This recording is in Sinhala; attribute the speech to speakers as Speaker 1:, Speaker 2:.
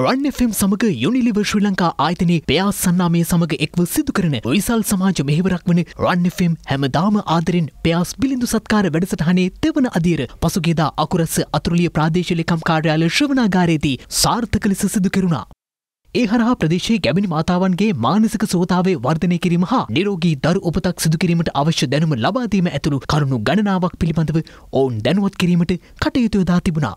Speaker 1: රන් FM සමඟ යුනිලිව ශ්‍රී ලංකා ආයතනයේ පෙයාස් සන්නාමය සමඟ එක්ව සිදු කරන විසල් සමාජ මෙහෙවරක් වන රන් FM හැමදාම ආදරෙන් පෙයාස් බිලිඳු සත්කාර වැඩසටහනේ තෙවන අදියර පසුගේදා අකුරස්ස අතුරුලිය ප්‍රාදේශීය ලේකම් කාර්යාලය ශ්‍රවණාගාරයේදී සාර්ථක ලෙස සිදු කෙරුණා. ඒ හරහා ප්‍රදේශයේ ගැබිනි මාතාවන්ගේ මානසික සෝතාවේ වර්ධනය කිරීම හා නිරෝගී දරු උපතක් සිදු කිරීමට අවශ්‍ය දැනුම ලබාදීම ඇතුළු කරුණු ගණනාවක් පිළිබඳව ඔවුන් දැනුවත් කිරීමට කටයුතු යොදා තිබුණා.